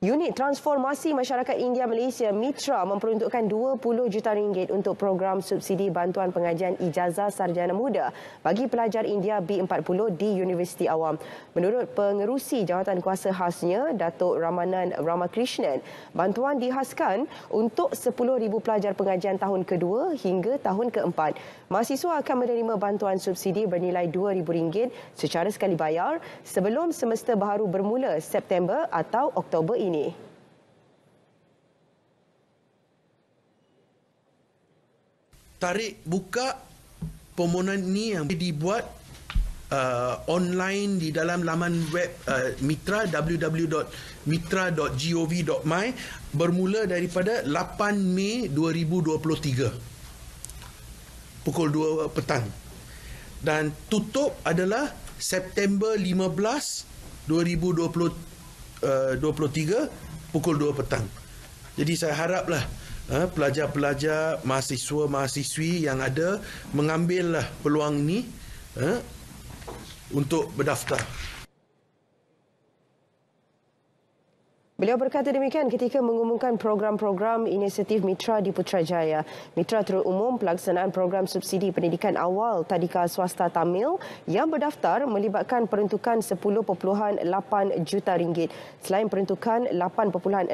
Unit Transformasi Masyarakat India Malaysia Mitra memperuntukkan 20 juta ringgit untuk program subsidi bantuan pengajian ijazah sarjana muda bagi pelajar India B40 di Universiti Awam. Menurut pengerusi jawatan kuasa khasnya, Datuk Ramanan Ramakrishnan, bantuan dihaskan untuk 10,000 pelajar pengajian tahun kedua hingga tahun keempat. Mahasiswa akan menerima bantuan subsidi bernilai rm ringgit secara sekali bayar sebelum semester baru bermula September atau Oktober ini ini. Tarik buka permohonan ini yang dibuat uh, online di dalam laman web uh, Mitra www.mitra.gov.my bermula daripada 8 Mei 2023 pukul 2 petang dan tutup adalah September 15 Eh, uh, 23 pukul 2 petang. Jadi saya haraplah uh, pelajar-pelajar, mahasiswa-mahasiswi yang ada mengambillah peluang ini uh, eh, untuk berdaftar. Beliau berkata demikian ketika mengumumkan program-program inisiatif Mitra di Putrajaya. Mitra Terut Umum pelaksanaan program subsidi pendidikan awal tadika swasta Tamil yang berdaftar melibatkan peruntukan 10.8 juta ringgit. Selain peruntukan 8.64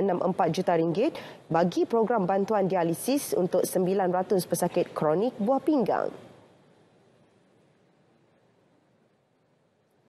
juta ringgit bagi program bantuan dialisis untuk 900 pesakit kronik buah pinggang.